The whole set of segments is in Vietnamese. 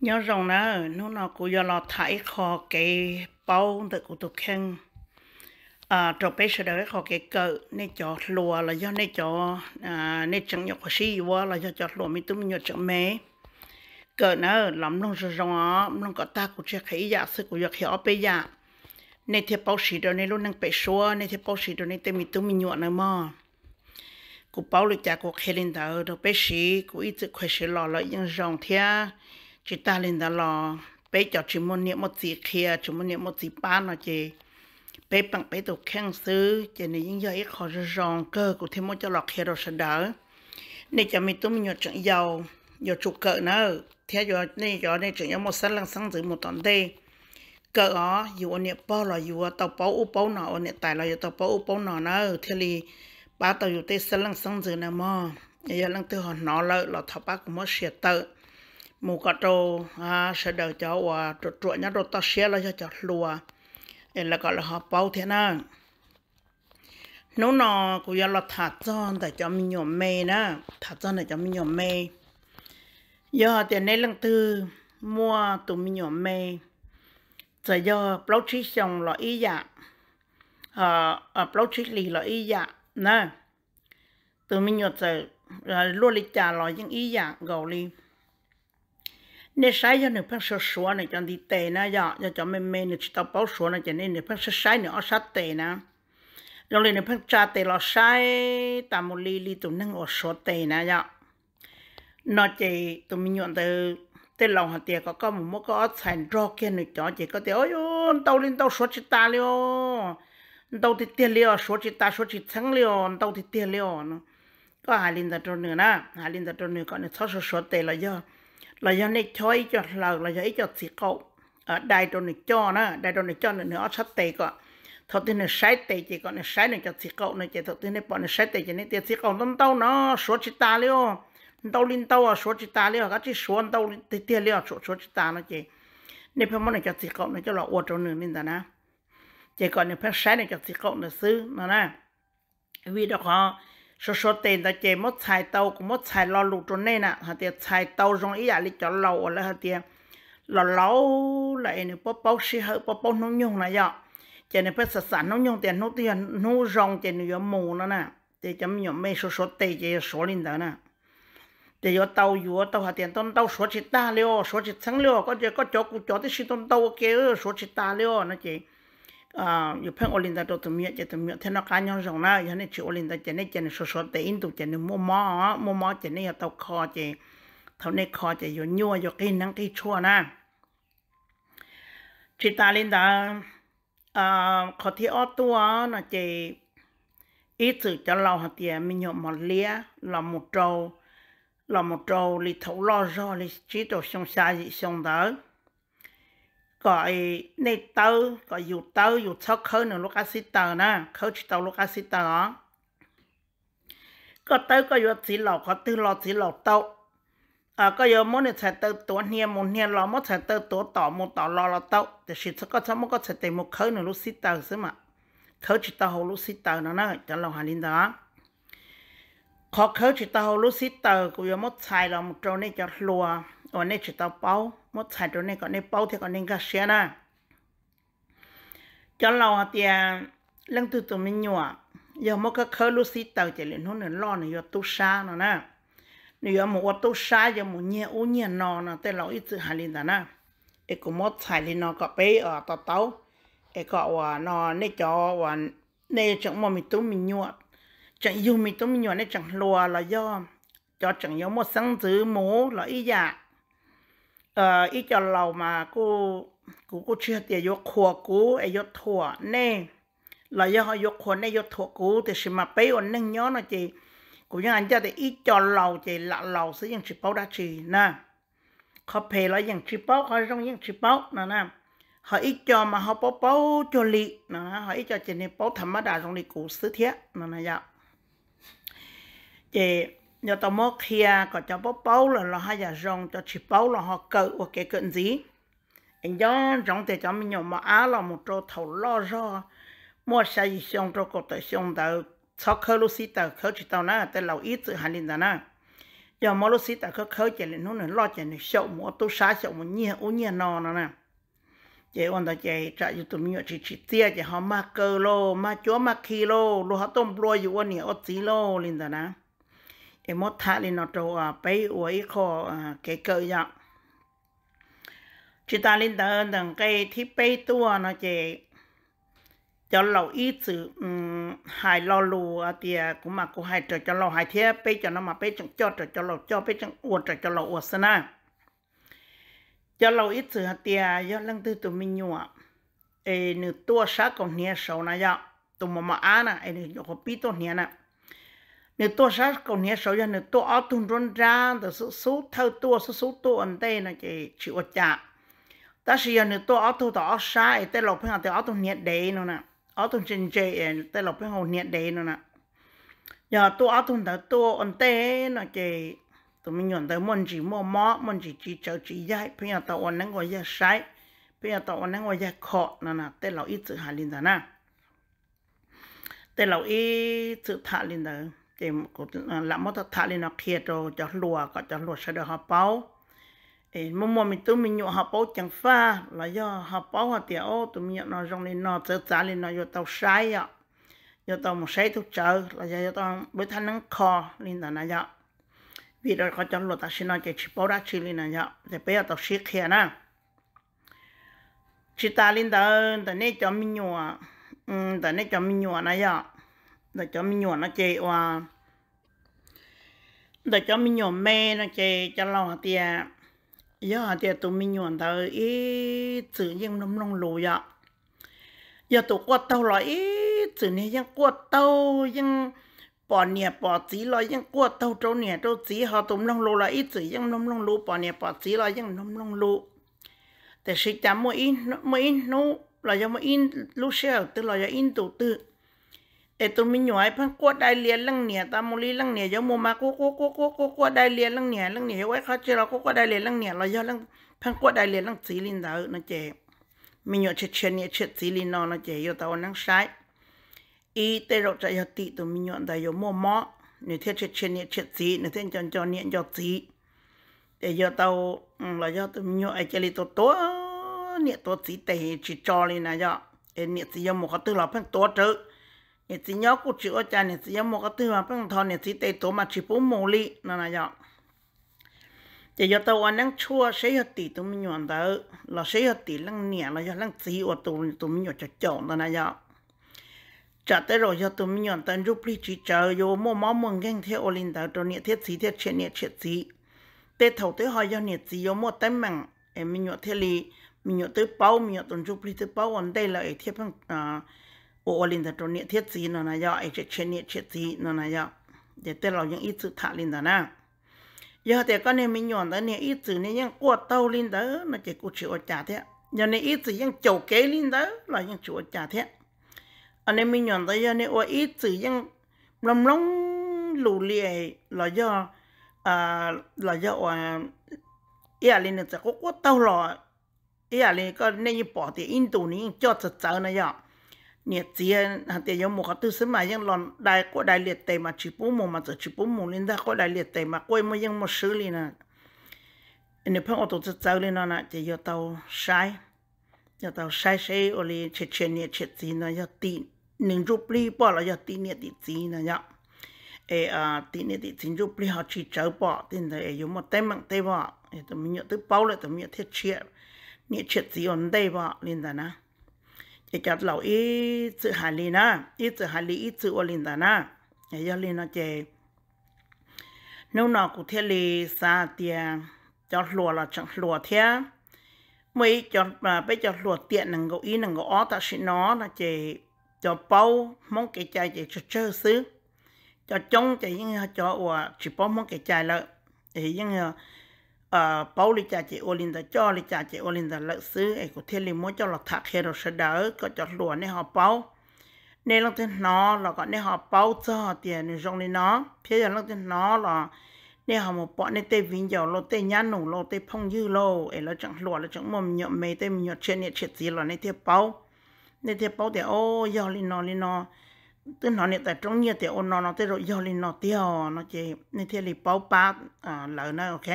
nhớ rồng nè nó nó cũng giờ là thải kho cái bao tự của tục khen à trò bé sẽ đợi kho cái cỡ nên cho lùa là do nên cho à nên chẳng nhọc khó xí quá là do cho lùa mình tụi mình nhọc chẳng mẹ cỡ nè lắm luôn rồi rồng á luôn có ta cũng chưa thấy giả sự của dạ, giặc hiểu bé giả dạ. nên thì bao xí đó nên luôn đang bé xua nên thì bao xí đó nên tên mình tụi mình nhọc nữa mà của bảo lựa chọn của khi lên đầu đó bé xí của ít tự khỏe sẽ lo lợi những rồng thia chị ta lên đó lo bé cho chị muốn niệm một gì kia chị muốn niệm một gì ba nó chị bé bằng bé tụ khang xứ chị này những giờ ít khó rong cơ của thêm một cho lọt kia rồi sẽ đỡ nên cho mình tôi mình nhớ chuyện giàu nhớ chủ cỡ nữa theo giờ này giờ này chuyện giàu một sáng lăng sáng giữ một tuần đây cỡ ó dù anh niệm bao là dù tàu bao u bao nọ anh niệm tài là dù tàu bao u bao nọ nữa thì li ba tàu dù tây sáng lăng sáng giữ nè mà, giờ lăng từ họ nó lợi là thọ bác của mất sẹt tự mù cả trâu à sẽ đợi cháu và trộn trộn nhá rồi ta xé lại cho cháu lùa em là gọi là họ bao thế na. nấu nó cũng giờ là thả cho để cho mình nhỏ mê na. thả cho để cho mình nhỏ mê giờ tiền này lần tư mua tụi mình nhỏ mê rồi giờ bao chi xong là ý dạ à ờ, à ờ, bao trí lì là ý dạ nè tụi mình nhỏ rồi rồi à, luôn lịch trả là những ý dạ gầu liền nên sai cho nên phải số số này cho đi tệ na giờ giờ cho mình mình chỉ tao bảo số này cho nên nên phải số sai nữa sát tệ na rồi nên phải cha tệ là sai tạm một ly ly tụi nâng ở số tệ na giờ nó chỉ tụi mình nhận từ từ lòng hạt tiệt có có một mốc có thành ro kia nữa cho chỉ có thể ôi tao lên tao số chỉ ta liêu tao thì tiền liêu số chỉ ta số chỉ thắng liêu tao thì tiền nó, có hai linh đặt trôn nữa nè, hai linh đặt trôn nữa còn nữa sáu số số tệ là do เราอยนกไ้ชอยจอดเราเราอยากจอดสีเขาได้ตัวนึจ้อนะได้ตัวนึจ้อนเนื้อชัดเตะก็ทั้งที่เนื้อใช้เตะจีก็เนื้อใช้เนื้อจอดสีเขาเนื้อจอทั้งที่เนื้อปอนเนื้อใช้เตจีเนื้อเตี้ยสีเขาต้นเต้าเนาะสวดจิตตาเลี้ยวเต้าลินเต้าสวดจิตตาเลี้ยวก็ที่สวดเต้าลินเตี้ยเลี้ยวสวดสวดชิตตาเนาะจีเนื้อพิ่มเนื้อจอดสีเขาเนื้อจะหล่ออวดตรงหนึ่งนี่แต่นะเจีกนเนื้อพิ่ใช้เนื้อจอดสีเขาเนื้อซื้อนะนะวีดอกเขา số số tiền ta chế mất xài tàu cũng mất xài lo lụt cho nên à, hả tiệt xài tàu rồi ý à lý cho lâu rồi lại hả tiệt lo lâu lại nè bố bố xí hơi bố bố nông nhung này vậy chế nè phải sạch sạch nông nhung tiền nô tiền nô rong chế nè yếu mù nữa nè thì chấm nhỏ mê số số tiền chế số linh đó nè thì yo tàu yo tàu hạt tiền tông tàu số chỉ ta liu số chỉ sáng liu có chế có chỗ cụ chỗ thì xin tông tàu kia số chỉ ta liu nó chỉ yu phen olinda to tu miệng, che tu mia thế nó cá nhân rồng na yu này chịu olinda che này che này số số tệ in tu che này mua mỏ, mua mỏ che này tàu kho che thầu này kho che yu nhua yu cái năng cái chua na chị ta linda à khó thi ở tua nó che ít sự cho lâu hạt tiền mình nhộn một lia là một trâu là một trâu lì thấu lo rồi lì chỉ đồ xong xa dị xong đó gọi nê tơ gọi dù tơ dù cho khơi nữa lúc asi tơ nè khơi chỉ tàu lúc asi tơ đó có tơ có dù chỉ lọ có tư lọ chỉ lọ tàu à có dù mỗi nè sẽ tơ tổ nhẹ một nhẹ lọ mỗi sẽ tơ tổ tỏ một tỏ lọ lọ tàu để chỉ cho có cho mỗi có sẽ tìm một khơi nữa lúc asi tơ xí mà khơi chỉ tàu hồ lúc asi tơ nó nè cho lọ hà linh đó khó khớ chỉ tao lúc xí tờ của yếu mất xài là một trâu này cho lùa ở này chỉ tao bao mất xài trâu này còn này bao thì còn nên gạt xe nè cho lâu thì lần từ tụi mình nhua giờ mất cái khớ lúc xí tờ chỉ lên hôn nữa lo này yếu tu sa nữa nè nếu mà ô tu sa giờ một nhẹ ô nhẹ nó nè tên lâu ít chữ hà đó nè cái cũng mất xài lên nó có bé ở tao tao cái cọ nó này cho à, này chẳng mà mình tu mình nhua chẳng yêu mình tôi mình nhỏ này chẳng lùa là do cho chẳng yêu một sáng giữ mố là ý dạ ờ ý cho lầu mà cô cô cô chưa tiền vô khua cú ấy vô thua nè là do họ vô khua nè vô thua cú thì sự mà bấy ổn nâng nhớ nó chị cũng như anh cho thì ít cho lầu chị lạ lầu sẽ những chị bao đã chị nè họ phê là những chị bao họ trong những chị bao nè nè họ ít cho mà họ bao bao cho lị nè họ ít cho chị này bao thầm mà đã trong lị cũ sứ thiết nè nè dạ chị nhớ tao mốt kia à, có cho bố bố là lo hai giờ rong cho chị bố là họ cự hoặc cái cận gì anh gió rong thì cho mình nhổ mà á là một chỗ thầu lo ra mua xe gì xong cho cô tới xong tao sau khi lúc xí tao khơ chị tao nè tới lâu ít sự hành linh tao nè giờ mua lúc xí tao khơ khởi chị lên nó nữa lo chị này sậu mua tu xá sậu mua nhia uống nhiều nò nè nè chị còn tao chị trả cho tụi mình chị chị tia chị họ mắc cơ lo mắc chúa mắc khi lô lô họ tôm lô dù ôn nhia ốt xí lô linh tao nè e mo thali no to à, pe o i kho ke ke ya chỉ ta lên đó đằng cái thì pe tua nó chế, cho lâu ít sự hài lo lù à thì cũng mà cũng hài cho cho lâu hài thế pe cho nó mà pe chẳng cho cho cho lâu cho pe chẳng uột cho cho lâu uột sơn à cho lâu ít sự thì do lăng tư tụi mình nhua ê nửa tua sát còn nhẹ sầu này ya tụi mà mà ăn à ê nửa có biết tụi nhẹ này nếu tôi sáng còn nhớ sáu giờ nếu tôi ở thùng run ra thì số số thâu tôi số số tôi anh đây là chỉ chịu ở ta sử dụng nếu tôi ở thùng tôi ở sai tôi lọc phải học tôi ở thùng nhẹ đấy nó nè ở thùng trên chế thì lọc phải học nhẹ đấy nó nè giờ tôi ở thùng tôi tôi anh đây là chỉ tụi mình nhận tới mình chỉ mua mỏ mình chỉ chỉ chờ chỉ dạy bây giờ tôi ăn nắng gọi ra sai bây giờ tôi ăn nắng gọi ra khó nó nè tôi lọc ít chữ hà linh ra nè tôi lọc ít chữ thả linh ra chỉ có làm một thà lên nó kia rồi cho lùa có cho lùa sẽ được họ bao ấy mua mua mình tụi mình nhậu họ bao chẳng pha là do họ bao họ tiệt ô tụi nó rong lên nó chở trả lên nó vô tàu sai ạ vô tàu một sai thuốc chở là do tàu bữa thanh nắng kho lên tàu này ạ rồi có cho lùa ta xin nó chỉ chỉ bao đã chỉ để bây giờ tàu xí kia nè chỉ ta lên tàu tàu này cho mình nhậu ừ, tàu này cho mình nhậu để cho mình nhuận nó chê hoa để cho mình nhuận mê nó chê cho lâu hả tìa giờ hả tìa tụi mình nhuận thờ ý chữ nhưng nông nông lù dạ giờ tụi quật tàu lại ý chữ này nhưng quật tàu nhưng bỏ nè bỏ chí lo nhưng quật tàu trâu nè trâu chí họ tụi nông lù lại ý chữ nhưng nông nông lù bỏ nè bỏ chí lo nhưng nông nông lù แต่สิจำไม่อินไม่อินนู้เราจะไม่อินลูกเชลตัวเราจะอินตัวตื้อ ai tụi mình nhồi phân quất đại liên lăng nhẹ ta mồ li lăng nhẹ giống mồ mà quất quất quất quất quất quất đại liên lăng nhẹ lăng nhẹ quất khát chơi là quất quất đại liên lăng nhẹ là do lăng phân quất đại liên lăng xí linh đó nó chè mình nhồi chết chết nhẹ chết xí linh nó nó chè yo tao năng sai y tê rồi chạy yo tị tụi mình nhồi đại yo mồ mò nửa thiên chết chết nhẹ chết xí nửa thiên chọn chọn nhẹ chọn xí để yo tao mm, là do tụi mình nhồi chơi li tổ tổ nhẹ tổ xí tệ chỉ cho lên là do nhẹ xí yo mồ có tư là phân tổ trước 你只要过去我家，你只要某个地方不用掏，你只得多嘛去不牟利，那那样。จะยอตะวันนั่งชั่วใช้ยติตุมิหยวนเตอเราใช้ยติลังเนี่ยเราจะลังสีอตุตุมิหยวนจะเจาะนั่นนะยอจะแต่เรายอตุมิหยวนตันรูปลิจิเจอโยโมมอมึงแก่งเทอลินเตอตัวเนี่ยเทสีเทเชเนี่ยเชสีเตถเตหอยเนี่ยสีโยโมเต็มมังเอมิหยวนเทลีมิหยวนเตเป้ามิหยวนตันรูปลิเตเป้าวันได้เราเอเทพังอ่า ô ô linh ta trốn nhiệt thiết gì nó dạ, dạ. Dạ, là do ấy chết niệm chết gì nó là do để tên lão những ít sự thả linh ta na giờ thì con nên mình nhọn tới niệm ít sự này những quạt tàu linh đó nó chỉ cụ chịu trả thế giờ này ít sự những chầu kế linh đó là những chịu trả thế anh em mình nhọn tới giờ này ô ít sự những lầm lông lù lìa là do à là do à ý linh nó sẽ có quạt tàu lò ý linh có nên bỏ thì in tù này cho thật sự này vậy nhiệt tiền hàng tiền giống một cái tư sinh mà những lon đại có đại liệt tệ mà chỉ bốn mù mà giờ chỉ bốn mù lên ta có đại liệt tệ mà quay mới những một xử lý nè nếu phong ở tổ chức giáo lên nó nè chỉ do tàu sai do tàu sai sai ở đây chỉ chuyện nhiệt chỉ gì nó do tì, nâng chụp li bỏ là do tì nhiệt tị gì nè nhá ê à tị nhiệt tị chính rút li họ chỉ chở bỏ tiền rồi giống một tay mạng tay bỏ tụi mình nhớ tới bao lại tụi mình thiết chuyện nhiệt chuyện gì ổn đây bỏ lên ta nè cái chặt lẩu ít sự hà li na ít sự hà li, ít sự ô linh ta na nhà gia linh nó chè nếu nó cũng thế lì xa tiền cho lùa là chẳng lùa thế mấy cho mà bây giờ lùa tiện nằng gỗ ý nằng gỗ ó ta xin nó là chè cho bao mong cái chai chè cho chơi xứ cho trông chè những cho chỉ bao mong cái chai lợ thì những à ờ, bảo lý cha chị ô linh cho lịch cha chị ô linh lợi xứ ấy của thiên lý muốn cho là thạc khi rồi sẽ đỡ có cho lúa nên họ bảo nên lúc thế nó là có nên họ bảo cho họ tiền nên rong nên nó thế giờ lúc thế nó là nên họ một bọn nên tê vinh dầu lô tê nhăn nổ lô tê phong dư lô ấy là chẳng lúa là chẳng mồm nhộm mấy tê nhọt chuyện nhẹ chuyện gì là nên thiết bảo nên thiết bảo thì ô giờ lên nó lên nó tức nó nè tại trong nhà thì ô nó nó tới rồi giờ lên nó tiêu nó chỉ nên thiết lý bảo ba à lỡ nó ok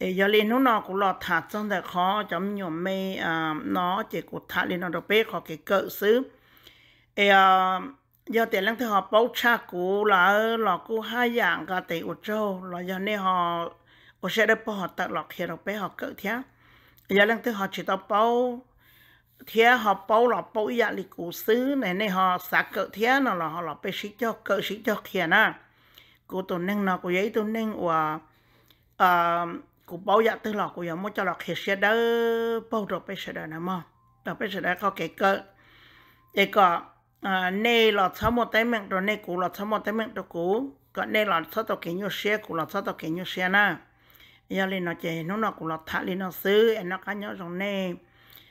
ấy giờ lên nó nó cũng lọt thả trong đời khó chấm nhổm mê à, nó chỉ cũng thả lên nó được bé khó cái cỡ xứ ấy à, giờ tiền lăng thì họ bấu cha cũ là là cũ hai dạng cả tỷ của châu là giờ này họ ở sẽ được bỏ họ tặng lọt khi được bé họ cỡ thế giờ lăng thì họ chỉ tao bấu thế họ bấu là bấu dạng lịch cũ xứ này này họ xả cỡ thế nó là họ là bé xích cho cỡ xích cho kia nè cô tôi nâng nó cô giấy tôi nâng và cụ bảo dạ tư lọ cụ dạ muốn cho lọ hết xe đỡ bao rồi bây giờ nào mà rồi bây giờ đã có cái cơ để có nè lọ sáu một tay miệng rồi nè cụ lọ sáu một tay miệng rồi cụ có nè lọ sáu tàu kiến nhiều xe cụ lọ sáu tàu kiến nhiều xe na giờ lên nó chạy nó nó cụ lọ thả lên nó xứ em nó cá nhau rồi nè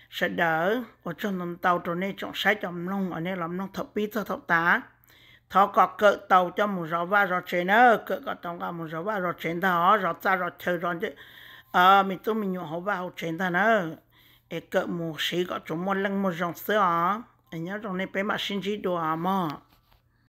sẽ đỡ ở trong tàu rồi nè trong sái trong lông ở nè làm lông thập bít thập tá thọ có cỡ tàu cho một rõ ba rõ trên đó cỡ có tàu cả một rõ ba rõ trên đó rõ ta rõ chơi rõ chứ à mình tôi mình nhổ hậu ba hậu trên đó nữa e cỡ một sĩ có chúng một lần một dòng xưa à nhớ trong này bé mà sinh chỉ đồ à mà